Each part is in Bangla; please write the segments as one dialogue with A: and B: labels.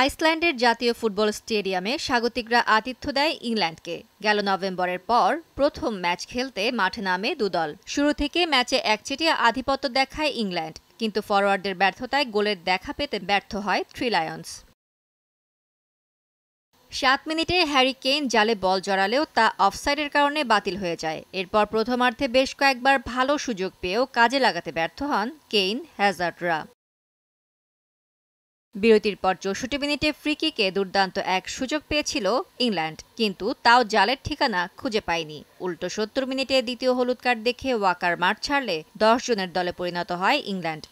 A: আইসল্যান্ডের জাতীয় ফুটবল স্টেডিয়ামে স্বাগতিকরা আতিথ্য দেয় ইংল্যান্ডকে গেল নভেম্বরের পর প্রথম ম্যাচ খেলতে মাঠে নামে দুদল শুরু থেকে ম্যাচে একচেটিয়া আধিপত্য দেখায় ইংল্যান্ড কিন্তু ফরোয়ার্ডদের ব্যর্থতায় গোলের দেখা পেতে ব্যর্থ হয় থ্রি লায়ন্স সাত মিনিটে হ্যারি কেইন জালে বল জড়ালেও তা অফসাইডের কারণে বাতিল হয়ে যায় এরপর প্রথমার্ধে বেশ কয়েকবার ভালো সুযোগ পেয়েও কাজে লাগাতে ব্যর্থ হন কেইন হ্যাজার্টরা বিরতির পর চৌষট্টি মিনিটে ফ্রিকিকে দুর্দান্ত এক সুযোগ পেয়েছিল ইংল্যান্ড কিন্তু তাও জালের ঠিকানা খুঁজে পায়নি উল্টো সত্তর মিনিটে দ্বিতীয় হলুদ কার্ড দেখে ওয়াকার মাঠ ছাড়লে দশ জনের দলে পরিণত হয় ইংল্যান্ড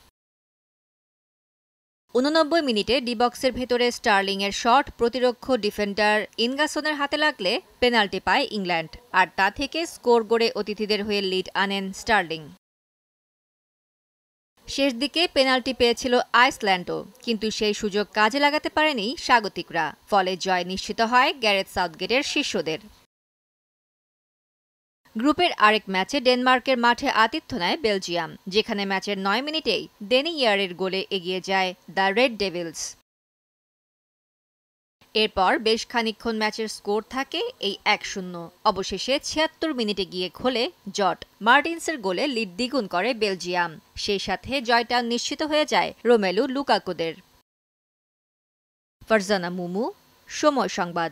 A: উননব্বই মিনিটে ডিবক্সের ভেতরে স্টার্লিংয়ের শট প্রতিরক্ষ ডিফেন্ডার ইনগাসনের হাতে লাগলে পেনাল্টি পায় ইংল্যান্ড আর তা থেকে স্কোর গড়ে অতিথিদের হয়ে লিড আনেন স্টার্লিং শেষ দিকে পেনাল্টি পেয়েছিল আইসল্যান্ডও কিন্তু সেই সুযোগ কাজে লাগাতে পারেনি স্বাগতিকরা ফলে জয় নিশ্চিত হয় গ্যারেথ সাউথগেটের শিষ্যদের গ্রুপের আরেক ম্যাচে ডেনমার্কের মাঠে আতিথ্য নেয় বেলজিয়াম যেখানে ম্যাচের নয় মিনিটেই ডেনি ইয়ারের গোলে এগিয়ে যায় দ্য রেড ডেভিলস এরপর বেশ খানিক্ষণ ম্যাচের স্কোর থাকে এই এক শূন্য অবশেষে ছিয়াত্তর মিনিটে গিয়ে খোলে জট মার্টিন্সের গোলে লিড দ্বিগুণ করে বেলজিয়াম সেই সাথে জয়টা নিশ্চিত হয়ে যায় রোমেলু লুকাকুদের ফারজানা মুমু সময় সংবাদ